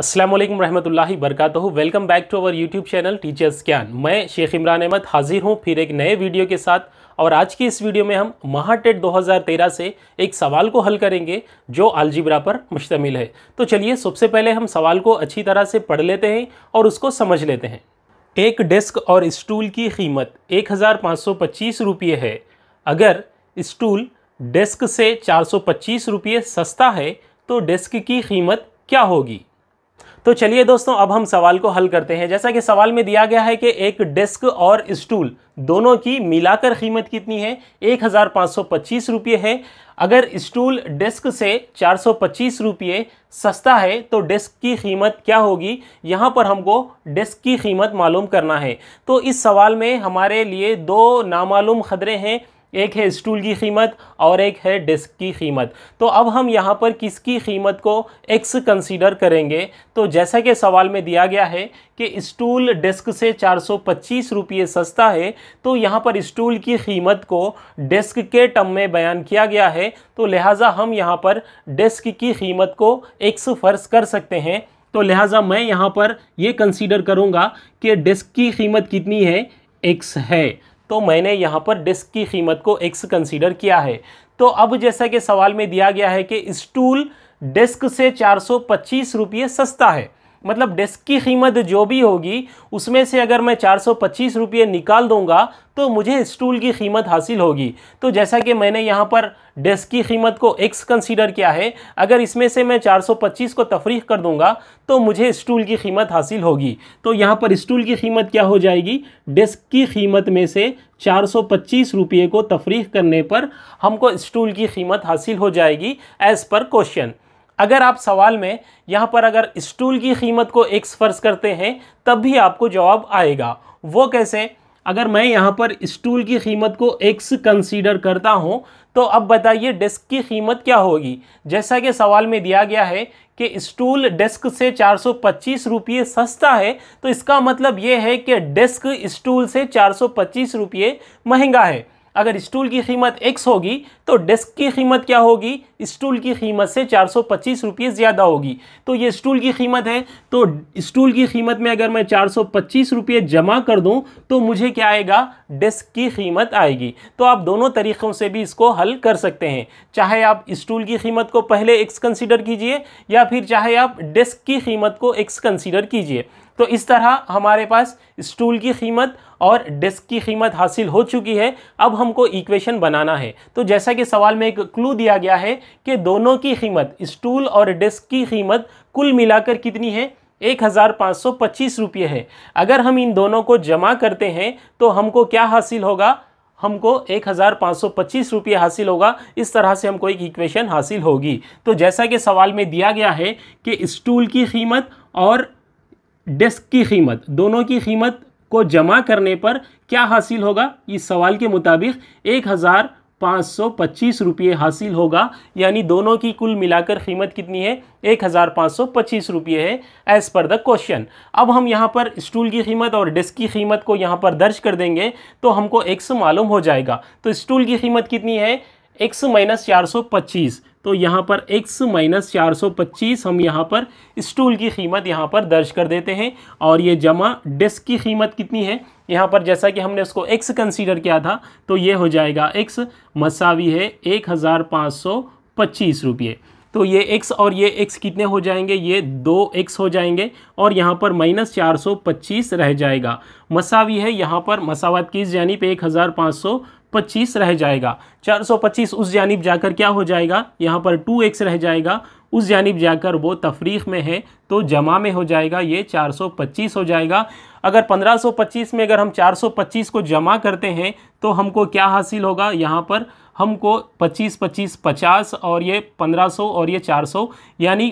असलम वरहमल वरकत welcome back to our YouTube channel teachers can मैं शेख इमरान अहमद हाजिर हूँ फिर एक नए वीडियो के साथ और आज की इस वीडियो में हम महाटेट 2013 से एक सवाल को हल करेंगे जो आलजिब्रा पर मुश्तमिल है तो चलिए सबसे पहले हम सवाल को अच्छी तरह से पढ़ लेते हैं और उसको समझ लेते हैं एक डेस्क और स्टूल की कीमत एक हज़ार रुपये है अगर स्टूल डेस्क से चार सौ रुपये सस्ता है तो डेस्क की कीमत क्या होगी तो चलिए दोस्तों अब हम सवाल को हल करते हैं जैसा कि सवाल में दिया गया है कि एक डेस्क और स्टूल दोनों की मिलाकर कीमत कितनी है एक हज़ार पाँच सौ पच्चीस रुपये है अगर स्टूल डेस्क से चार सौ पच्चीस रुपये सस्ता है तो डेस्क की कीमत क्या होगी यहाँ पर हमको डेस्क की कीमत मालूम करना है तो इस सवाल में हमारे लिए दो नामालूम खतरे हैं एक है स्टूल की कीमत और एक है डिस्क की कीमत तो अब हम यहाँ पर किसकी कीमत को एक्स कंसीडर करेंगे तो जैसा कि सवाल में दिया गया है कि स्टूल डिस्क से चार सौ सस्ता है तो यहाँ पर स्टूल की कीमत को डिस्क के टर्म में बयान किया गया है तो लिहाजा हम यहाँ पर डिस्क की कीमत को एक्स फर्ज कर सकते हैं तो लिहाजा मैं यहाँ पर ये कंसीडर करूँगा कि डिस्क की कीमत कितनी है एक्स है तो मैंने यहाँ पर डिस्क की कीमत को एक्स कंसीडर किया है तो अब जैसा कि सवाल में दिया गया है कि स्टूल डिस्क से चार सौ पच्चीस रुपये सस्ता है मतलब डेस्क की कीमत जो भी होगी उसमें से अगर मैं चार सौ पच्चीस रुपये निकाल दूंगा तो मुझे स्टूल की कीमत हासिल होगी तो जैसा कि मैंने यहाँ पर डेस्क की कीमत को एक्स कंसीडर किया है अगर इसमें से मैं 425 को तफरीक कर दूंगा तो मुझे स्टूल की कीमत हासिल होगी तो यहाँ पर स्टूल की कीमत क्या हो जाएगी डेस्क की कीमत में से पच्चीस रुपये को तफरीक करने पर हमको स्टूल की कीमत हासिल हो जाएगी एज़ पर क्वेश्चन अगर आप सवाल में यहाँ पर अगर स्टूल की कीमत को एक्स फर्ज करते हैं तब भी आपको जवाब आएगा वो कैसे अगर मैं यहाँ पर स्टूल की कीमत को एक्स कंसीडर करता हूँ तो अब बताइए डेस्क की कीमत क्या होगी जैसा कि सवाल में दिया गया है कि स्टूल डेस्क से चार सौ पच्चीस रुपये सस्ता है तो इसका मतलब ये है कि डेस्क स्टूल से चार सौ पच्चीस रुपये महंगा है अगर स्टूल की कीमत X होगी तो डेस्क की कीमत क्या होगी स्टूल की कीमत से चार सौ पच्चीस रुपये ज़्यादा होगी तो ये स्टूल की कीमत है तो स्टूल की कीमत में अगर मैं चार सौ पच्चीस रुपये जमा कर दूं तो मुझे क्या आएगा डेस्क की कीमत आएगी तो आप दोनों तरीक़ों से भी इसको हल कर सकते हैं चाहे आप स्टूल की कीमत को पहले एक्स कंसिडर कीजिए या फिर चाहे आप डेस्क की कीमत को एक्स कंसिडर कीजिए तो इस तरह हमारे पास स्टूल की कीमत और डेस्क की कीमत हासिल हो चुकी है अब हमको इक्वेशन बनाना है तो जैसा कि सवाल में एक क्लू दिया गया है कि दोनों की कीमत स्टूल और डेस्क की कीमत कुल मिलाकर कितनी है एक हज़ार पाँच सौ पच्चीस रुपये है अगर हम इन दोनों को जमा करते हैं तो हमको क्या हासिल होगा हमको एक हज़ार पाँच सौ पच्चीस रुपये हासिल होगा इस तरह से हमको एक इक्वेशन हासिल होगी तो जैसा कि सवाल में दिया गया है कि स्टूल की कीमत और डेस्क की कीमत दोनों की कीमत को जमा करने पर क्या हासिल होगा इस सवाल के मुताबिक एक हज़ार पाँच सौ पच्चीस रुपये हासिल होगा यानी दोनों की कुल मिलाकर कीमत कितनी है एक हज़ार पाँच सौ पच्चीस रुपये है एज़ पर द क्वेश्चन अब हम यहाँ पर स्टूल की कीमत और डेस्क की कीमत को यहाँ पर दर्ज कर देंगे तो हमको एक्स मालूम हो जाएगा तो स्टूल की कीमत कितनी है एक्स माइनस चार सौ पच्चीस तो यहाँ पर x माइनस चार सौ पच्चीस हम यहाँ पर स्टूल की कीमत यहाँ पर दर्ज कर देते हैं और ये जमा डेस्क की कीमत कितनी है यहाँ पर जैसा कि हमने उसको x कंसीडर किया था तो ये हो जाएगा x मसावी है एक हज़ार पाँच सौ पच्चीस रुपये तो ये x और ये x कितने हो जाएंगे ये दो x हो जाएंगे और यहाँ पर माइनस चार सौ पच्चीस रह जाएगा मसावी है यहाँ पर मसावत किस यानी पे एक हज़ार पाँच सौ पच्चीस रह जाएगा चार सौ पच्चीस उस जानब जाकर क्या हो जाएगा यहाँ पर टू एक्स रह जाएगा उस जानब जाकर वो तफरीक में है तो जमा में हो जाएगा ये चार सौ पच्चीस हो जाएगा अगर पंद्रह सौ पच्चीस में अगर हम चार सौ पच्चीस को जमा करते हैं तो हमको क्या हासिल होगा यहाँ पर हमको पच्चीस पच्चीस पचास और ये पंद्रह सौ और ये चार सौ यानी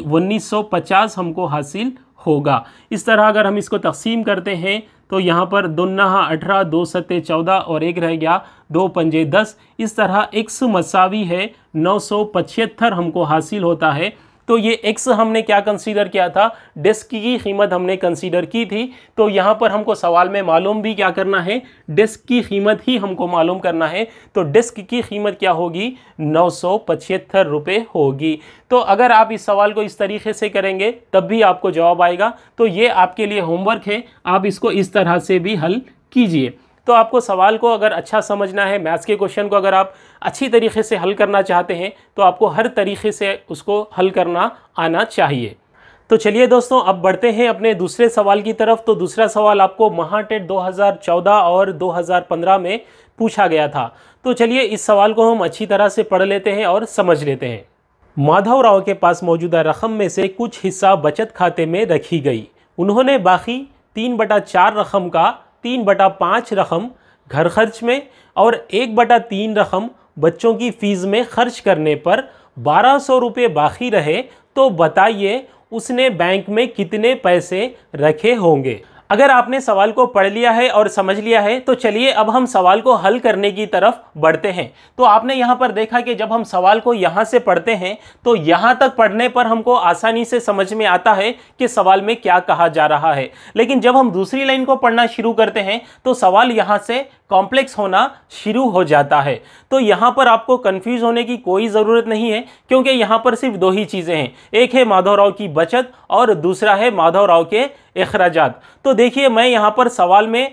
पचास हमको हासिल होगा इस तरह अगर हम इसको तकसीम करते हैं तो यहाँ पर दुन्ना अठारह दो सत्य चौदह और एक रह गया दो पंजे दस इस तरह एक्स मसावी है नौ सौ पचहत्तर हमको हासिल होता है तो ये एक्स हमने क्या कंसीडर किया था डिस्क की कीमत हमने कंसीडर की थी तो यहाँ पर हमको सवाल में मालूम भी क्या करना है डिस्क की कीमत ही हमको मालूम करना है तो डिस्क की कीमत क्या होगी नौ रुपये होगी तो अगर आप इस सवाल को इस तरीके से करेंगे तब भी आपको जवाब आएगा तो ये आपके लिए होमवर्क है आप इसको इस तरह से भी हल कीजिए तो आपको सवाल को अगर अच्छा समझना है मैथ्स के क्वेश्चन को अगर आप अच्छी तरीके से हल करना चाहते हैं तो आपको हर तरीके से उसको हल करना आना चाहिए तो चलिए दोस्तों अब बढ़ते हैं अपने दूसरे सवाल की तरफ तो दूसरा सवाल आपको महाटेट 2014 और 2015 में पूछा गया था तो चलिए इस सवाल को हम अच्छी तरह से पढ़ लेते हैं और समझ लेते हैं माधव राव के पास मौजूदा रकम में से कुछ हिस्सा बचत खाते में रखी गई उन्होंने बाकी तीन बटा चार रकम का तीन बटा पाँच रकम घर खर्च में और एक बटा तीन रकम बच्चों की फ़ीस में खर्च करने पर बारह सौ रुपये बाकी रहे तो बताइए उसने बैंक में कितने पैसे रखे होंगे अगर आपने सवाल को पढ़ लिया है और समझ लिया है तो चलिए अब हम सवाल को हल करने की तरफ बढ़ते हैं तो आपने यहाँ पर देखा कि जब हम सवाल को यहाँ से पढ़ते हैं तो यहाँ तक पढ़ने पर हमको आसानी से समझ में आता है कि सवाल में क्या कहा जा रहा है लेकिन जब हम दूसरी लाइन को पढ़ना शुरू करते हैं तो सवाल यहाँ से कॉम्प्लेक्स होना शुरू हो जाता है तो यहाँ पर आपको कंफ्यूज होने की कोई ज़रूरत नहीं है क्योंकि यहाँ पर सिर्फ दो ही चीज़ें हैं एक है माधव राव की बचत और दूसरा है माधव राव के अखराज तो देखिए मैं यहाँ पर सवाल में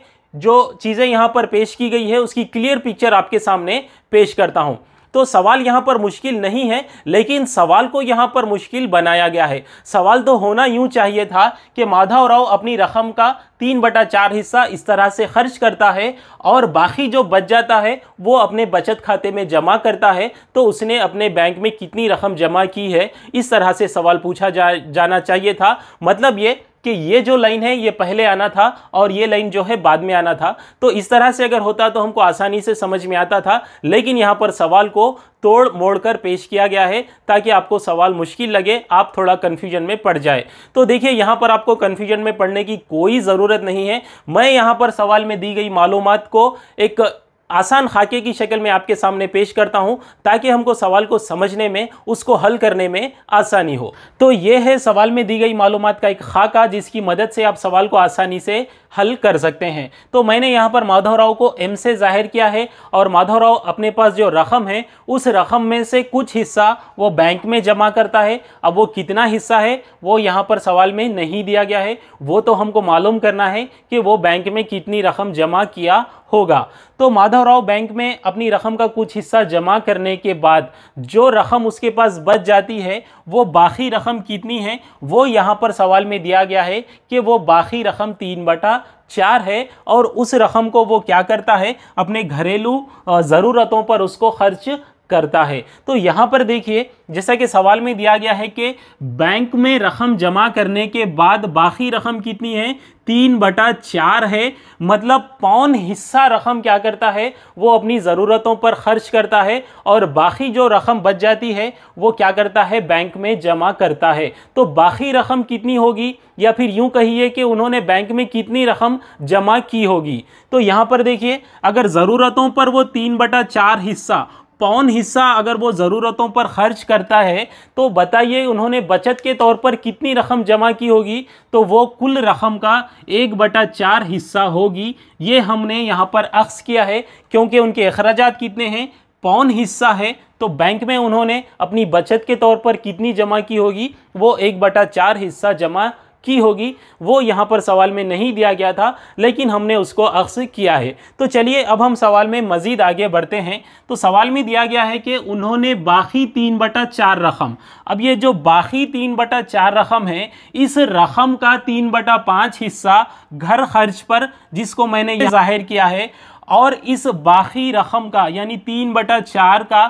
जो चीज़ें यहाँ पर पेश की गई है उसकी क्लियर पिक्चर आपके सामने पेश करता हूँ तो सवाल यहाँ पर मुश्किल नहीं है लेकिन सवाल को यहाँ पर मुश्किल बनाया गया है सवाल तो होना यूँ चाहिए था कि माधव राव अपनी रकम का तीन बटा चार हिस्सा इस तरह से खर्च करता है और बाकी जो बच जाता है वो अपने बचत खाते में जमा करता है तो उसने अपने बैंक में कितनी रकम जमा की है इस तरह से सवाल पूछा जा जाना चाहिए था मतलब ये कि ये जो लाइन है ये पहले आना था और ये लाइन जो है बाद में आना था तो इस तरह से अगर होता तो हमको आसानी से समझ में आता था लेकिन यहाँ पर सवाल को तोड़ मोड़ कर पेश किया गया है ताकि आपको सवाल मुश्किल लगे आप थोड़ा कन्फ्यूजन में पड़ जाए तो देखिए यहाँ पर आपको कन्फ्यूजन में पढ़ने की कोई ज़रूरत नहीं है मैं यहाँ पर सवाल में दी गई मालूम को एक आसान खाके की शक्ल में आपके सामने पेश करता हूं ताकि हमको सवाल को समझने में उसको हल करने में आसानी हो तो यह है सवाल में दी गई मालूम का एक खाका जिसकी मदद से आप सवाल को आसानी से हल कर सकते हैं तो मैंने यहाँ पर माधव राव को एम से जाहिर किया है और माधव राव अपने पास जो रकम है उस रकम में से कुछ हिस्सा वो बैंक में जमा करता है अब वो कितना हिस्सा है वो यहाँ पर सवाल में नहीं दिया गया है वो तो हमको मालूम करना है कि वो बैंक में कितनी रकम जमा किया होगा तो माधव राव बैंक में अपनी रकम का कुछ हिस्सा जमा करने के बाद जो रकम उसके पास बच जाती है वो बाकी रकम कितनी है वो यहाँ पर सवाल में दिया गया है कि वो बाकी रकम तीन बटा चार है और उस रकम को वो क्या करता है अपने घरेलू ज़रूरतों पर उसको खर्च करता है तो यहाँ पर देखिए जैसा कि सवाल में दिया गया है कि बैंक में रकम जमा करने के बाद बाकी रकम कितनी है तीन बटा चार है मतलब पौन हिस्सा रकम क्या करता है वो अपनी ज़रूरतों पर खर्च करता है और बाकी जो रकम बच जाती है वो क्या करता है बैंक में जमा करता है तो बाकी रकम कितनी होगी या फिर यूं कहिए कि उन्होंने बैंक में कितनी रकम जमा की होगी तो यहाँ पर देखिए अगर ज़रूरतों पर वो तीन बटा चार हिस्सा पौन हिस्सा अगर वो ज़रूरतों पर खर्च करता है तो बताइए उन्होंने बचत के तौर पर कितनी रकम जमा की होगी तो वो कुल रकम का एक बटा चार हिस्सा होगी ये हमने यहाँ पर अक्स किया है क्योंकि उनके अखराज कितने हैं पौन हिस्सा है तो बैंक में उन्होंने अपनी बचत के तौर पर कितनी जमा की होगी वो एक बटा चार हिस्सा जमा की होगी वो यहाँ पर सवाल में नहीं दिया गया था लेकिन हमने उसको अक्स किया है तो चलिए अब हम सवाल में मज़ीद आगे बढ़ते हैं तो सवाल में दिया गया है कि उन्होंने बाकी तीन बटा चार रकम अब ये जो बाकी तीन बटा चार रकम है इस रकम का तीन बटा पाँच हिस्सा घर खर्च पर जिसको मैंने ये जाहिर किया है और इस बाकी रकम का यानी तीन बटा चार का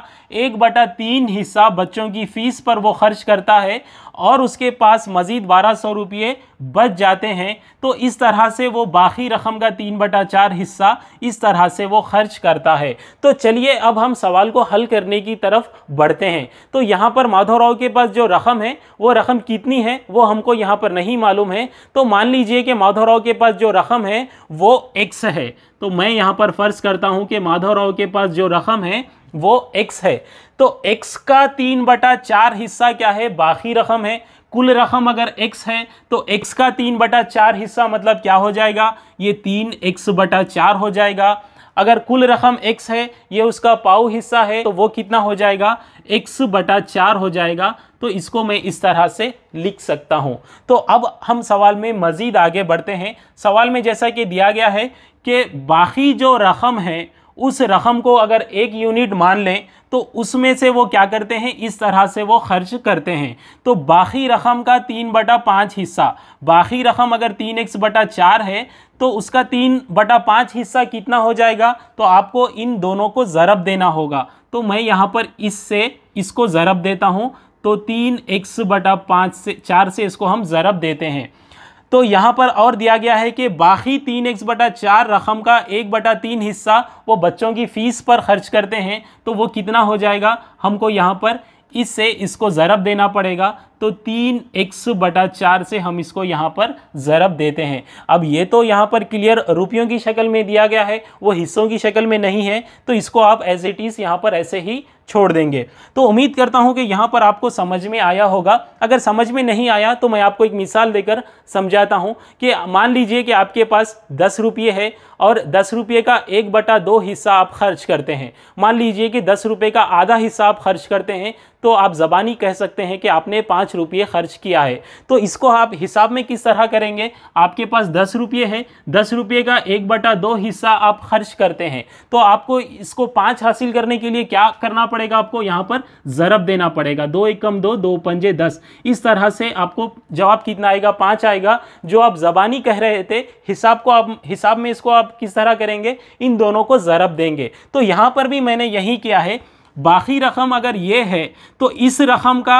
एक बटा तीन हिस्सा बच्चों की फ़ीस पर वो खर्च करता है और उसके पास मज़ीद बारह सौ रुपये बच जाते हैं तो इस तरह से वो बाकी रकम का तीन बटा चार हिस्सा इस तरह से वो खर्च करता है तो चलिए अब हम सवाल को हल करने की तरफ बढ़ते हैं तो यहाँ पर माधोराव के पास जो रकम है वो रकम कितनी है वो हमको यहाँ पर नहीं मालूम है तो मान लीजिए कि राव के पास जो रकम है वो एक्स है तो मैं यहाँ पर फ़र्ज़ करता हूँ कि माधोराव के पास जो रकम है वो एक्स है तो एक्स का तीन बटा चार हिस्सा क्या है बाकी रकम है कुल रकम अगर x है तो x का तीन बटा चार हिस्सा मतलब क्या हो जाएगा ये तीन एक्स बटा चार हो जाएगा अगर कुल रकम x है ये उसका पाओ हिस्सा है तो वो कितना हो जाएगा x बटा चार हो जाएगा तो इसको मैं इस तरह से लिख सकता हूँ तो अब हम सवाल में मज़ीद आगे बढ़ते हैं सवाल में जैसा कि दिया गया है कि बाकी जो रकम है उस रकम को अगर एक यूनिट मान लें तो उसमें से वो क्या करते हैं इस तरह से वो खर्च करते हैं तो बाकी रकम का तीन बटा पाँच हिस्सा बाकी रकम अगर तीन एक्स बटा चार है तो उसका तीन बटा पाँच हिस्सा कितना हो जाएगा तो आपको इन दोनों को ज़रब देना होगा तो मैं यहाँ पर इससे इसको ज़रब देता हूँ तो तीन एक्स बटा पाँच से चार से इसको हम ज़रब देते हैं तो यहाँ पर और दिया गया है कि बाकी तीन एक्स बटा चार रकम का एक बटा तीन हिस्सा वो बच्चों की फ़ीस पर खर्च करते हैं तो वो कितना हो जाएगा हमको यहाँ पर इससे इसको ज़रब देना पड़ेगा तो तीन एक्स बटा चार से हम इसको यहाँ पर ज़रब देते हैं अब ये तो यहाँ पर क्लियर रुपयों की शक्ल में दिया गया है वो हिस्सों की शक्ल में नहीं है तो इसको आप एज इट इज़ यहाँ पर ऐसे ही छोड़ देंगे तो उम्मीद करता हूँ कि यहाँ पर आपको समझ में आया होगा अगर समझ में नहीं आया तो मैं आपको एक मिसाल देकर समझाता हूँ कि मान लीजिए कि आपके पास दस रुपये है और दस रुपये का एक बटा दो हिस्सा आप खर्च करते हैं मान लीजिए कि दस रुपये का आधा हिस्सा आप खर्च करते हैं तो आप ज़बानी कह सकते हैं कि आपने पाँच रुपये खर्च किया है तो इसको आप हिसाब में किस तरह करेंगे आपके पास दस रुपये है दस रुपये का एक बटा दो हिस्सा आप खर्च करते हैं तो आपको इसको पाँच हासिल करने के लिए क्या करना पड़ेगा आपको यहाँ पर ज़रब देना पड़ेगा दो एक कम दो दो पंजे दस इस तरह से आपको जवाब कितना आएगा पाँच आएगा जो आप ज़बानी कह रहे थे हिसाब को आप हिसाब में इसको आप किस तरह करेंगे इन दोनों को ज़रब देंगे तो यहाँ पर भी मैंने यही किया है बाकी रकम अगर ये है तो इस रकम का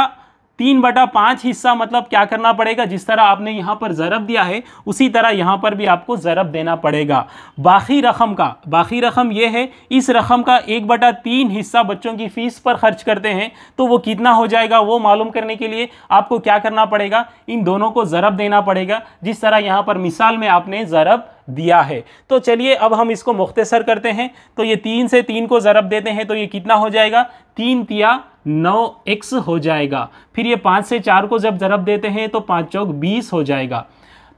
तीन बटा पाँच हिस्सा मतलब क्या करना पड़ेगा जिस तरह आपने यहाँ पर ज़रब दिया है उसी तरह यहाँ पर भी आपको ज़रब देना पड़ेगा बाकी रकम का बाकी रकम यह है इस रकम का एक बटा तीन हिस्सा बच्चों की फ़ीस पर खर्च करते हैं तो वो कितना हो जाएगा वो मालूम करने के लिए आपको क्या करना पड़ेगा इन दोनों को ज़रब देना पड़ेगा जिस तरह यहाँ पर मिसाल में आपने ज़रब दिया है तो चलिए अब हम इसको मुख्तसर करते हैं तो ये तीन से तीन को ज़रब देते हैं तो ये कितना हो जाएगा तीन तिया नौ एक्स हो जाएगा फिर ये पाँच से चार को जब ज़रब देते हैं तो पाँच चौक बीस हो जाएगा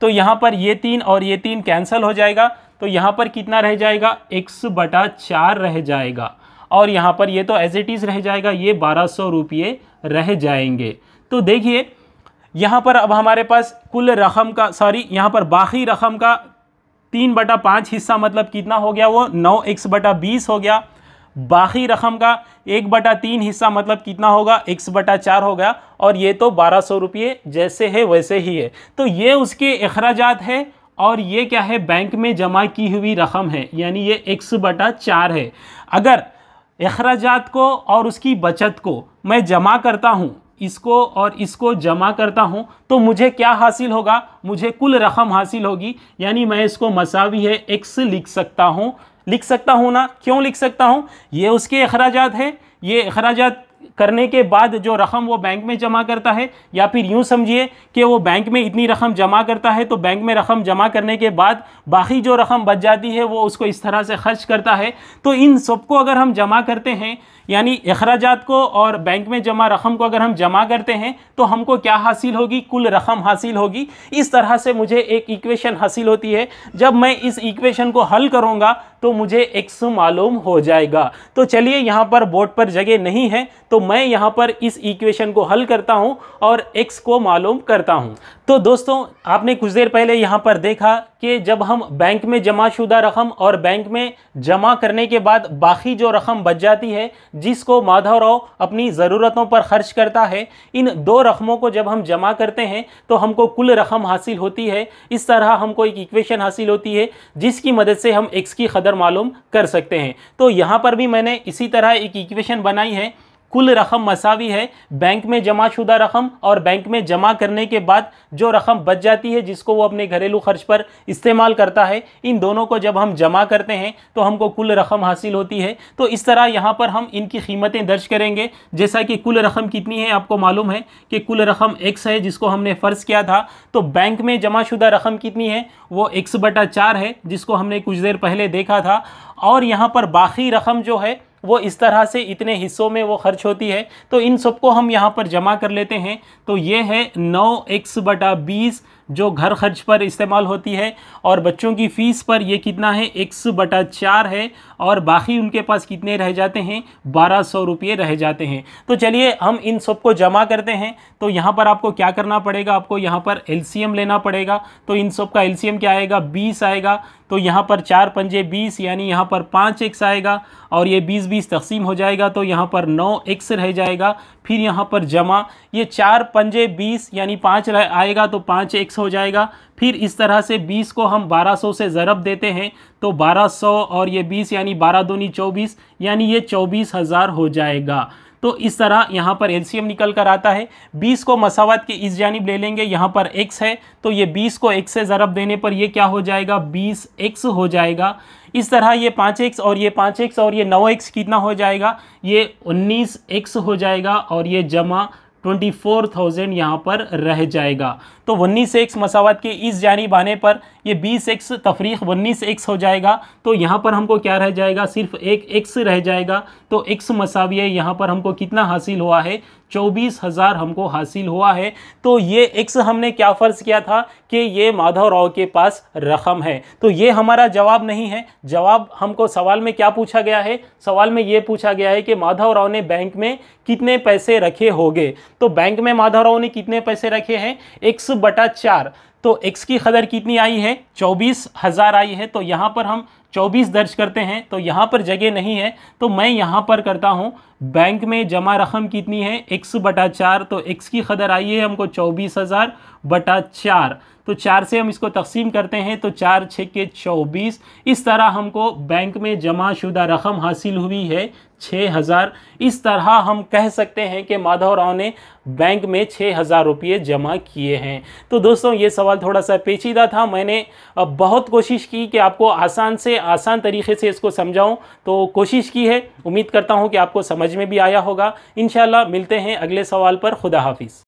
तो यहाँ पर ये तीन और ये तीन कैंसिल हो जाएगा तो यहाँ पर कितना रह जाएगा एक्स बटा चार रह जाएगा और यहाँ पर ये तो एज इट इज़ रह जाएगा ये बारह सौ रुपये रह जाएंगे तो देखिए यहाँ पर अब हमारे पास कुल रकम का सॉरी यहाँ पर बाकी रकम का तीन बटा पाँच हिस्सा मतलब कितना हो गया वो नौ एक्स बटा बीस हो गया बाकी रकम का एक बटा तीन हिस्सा मतलब कितना होगा एक्स बटा चार हो गया और ये तो बारह सौ रुपये जैसे है वैसे ही है तो ये उसके अखराज है और ये क्या है बैंक में जमा की हुई रकम है यानी ये एक्स बटा चार है अगर अखराज को और उसकी बचत को मैं जमा करता हूँ इसको और इसको जमा करता हूँ तो मुझे क्या हासिल होगा मुझे कुल रकम हासिल होगी यानी मैं इसको मसावी है एक्स लिख सकता हूँ लिख सकता हूँ ना क्यों लिख सकता हूँ ये उसके अखराज है ये अखराज करने के बाद जो रकम वो बैंक में जमा करता है या फिर यूँ समझिए कि वो बैंक में इतनी रकम जमा करता है तो बैंक में रकम जमा करने के बाद बाकी जो रकम बच जाती है वो उसको इस तरह से खर्च करता है तो इन सबको अगर हम जमा करते हैं यानी अखराज को और बैंक में जमा रकम को अगर हम जमा करते हैं तो हमको क्या हासिल होगी कुल रकम हासिल होगी इस तरह से मुझे एक इक्वेशन हासिल होती है जब मैं इस इक्वेशन को हल करूँगा तो मुझे एक्स मालूम हो जाएगा तो चलिए यहाँ पर बोर्ड पर जगह नहीं है तो मैं यहाँ पर इस इक्वेशन को हल करता हूँ और एक्स को मालूम करता हूँ तो दोस्तों आपने कुछ देर पहले यहाँ पर देखा कि जब हम बैंक में जमाशुदा रकम और बैंक में जमा करने के बाद बाकी जो रकम बच जाती है जिसको माधव राव अपनी ज़रूरतों पर खर्च करता है इन दो रकमों को जब हम जमा करते हैं तो हमको कुल रकम हासिल होती है इस तरह हमको एक इक्वेशन हासिल होती है जिसकी मदद से हम एक्स की कदर मालूम कर सकते हैं तो यहाँ पर भी मैंने इसी तरह एक इक्वेशन बनाई है कुल रकम मसावी है बैंक में जमा शुदा रकम और बैंक में जमा करने के बाद जो रकम बच जाती है जिसको वो अपने घरेलू खर्च पर इस्तेमाल करता है इन दोनों को जब हम जमा करते हैं तो हमको कुल रकम हासिल होती है तो इस तरह यहाँ पर हम इनकी कीमतें दर्ज करेंगे जैसा कि कुल रकम कितनी है आपको मालूम है कि कुल रकम एक्स है जिसको हमने फ़र्ज़ किया था तो बैंक में जमाशुदा रकम कितनी है वो एक्स बटा चार है जिसको हमने कुछ देर पहले देखा था और यहाँ पर बाकी रकम जो है वो इस तरह से इतने हिस्सों में वो खर्च होती है तो इन सबको हम यहाँ पर जमा कर लेते हैं तो ये है नौ एक्स बटा बीस जो घर खर्च पर इस्तेमाल होती है और बच्चों की फ़ीस पर ये कितना है सौ बटा चार है और बाकी उनके पास कितने रह जाते हैं बारह सौ रुपये रह जाते हैं तो चलिए हम इन सब को जमा करते हैं तो यहाँ पर आपको क्या करना पड़ेगा आपको यहाँ पर एम लेना पड़ेगा तो इन सब का एम क्या आएगा बीस आएगा तो यहाँ पर चार पंजे बीस यानी यहाँ पर पाँच एक्स आएगा और ये बीस बीस तकसीम हो जाएगा तो यहाँ पर नौ एक्स रह जाएगा फिर यहाँ पर जमा ये चार पंजे बीस यानी पाँच आएगा तो पाँच एक्स हो जाएगा फिर इस तरह से 20 को हम 1200 से ज़रब देते हैं तो 1200 और ये 20 यानी बारह दूनी चौबीस यानी ये चौबीस हज़ार हो जाएगा तो इस तरह यहाँ पर एलसीएम निकल कर आता है 20 को मसावत के इस जानब ले लेंगे यहाँ पर x है तो ये 20 को x से ज़रब देने पर ये क्या हो जाएगा 20x हो जाएगा इस तरह ये 5x और ये 5x और ये 9x कितना हो जाएगा ये 19x हो जाएगा और ये जमा ट्वेंटी फोर यहाँ पर रह जाएगा तो वन्नीस एक्स मसावत के इस जानी आने पर ये बीस एक्स तफरीक वन्नीस एक्स हो जाएगा तो यहाँ पर हमको क्या रह जाएगा सिर्फ एक एक्स रह जाएगा तो एक्स मसाविय यहाँ पर हमको कितना हासिल हुआ है चौबीस हज़ार हमको हासिल हुआ है तो ये एक्स हमने क्या फ़र्ज़ किया था कि ये माधव राव के पास रकम है तो ये हमारा जवाब नहीं है जवाब हमको सवाल में क्या पूछा गया है सवाल में ये पूछा गया है कि माधव राव ने बैंक में कितने पैसे रखे होंगे तो बैंक में माधव राव ने कितने पैसे रखे हैं एक्स बटा चार तो x की कदर कितनी आई है चौबीस हज़ार आई है तो यहाँ पर हम चौबीस दर्ज करते हैं तो यहाँ पर जगह नहीं है तो मैं यहाँ पर करता हूँ बैंक में जमा रकम कितनी है एक्स बटा चार तो एक्स की कदर आई है हमको चौबीस हज़ार बटा चार तो चार से हम इसको तकसीम करते हैं तो चार छः के चौबीस इस तरह हमको बैंक में जमा शुदा रकम हासिल हुई है छः हज़ार इस तरह हम कह सकते हैं कि माधव राव ने बैंक में छः हज़ार रुपये जमा किए हैं तो दोस्तों ये सवाल थोड़ा सा पेचीदा था मैंने बहुत कोशिश की कि आपको आसान से आसान तरीके से इसको समझाऊं तो कोशिश की है उम्मीद करता हूं कि आपको समझ में भी आया होगा इन मिलते हैं अगले सवाल पर खुदा हाफिज़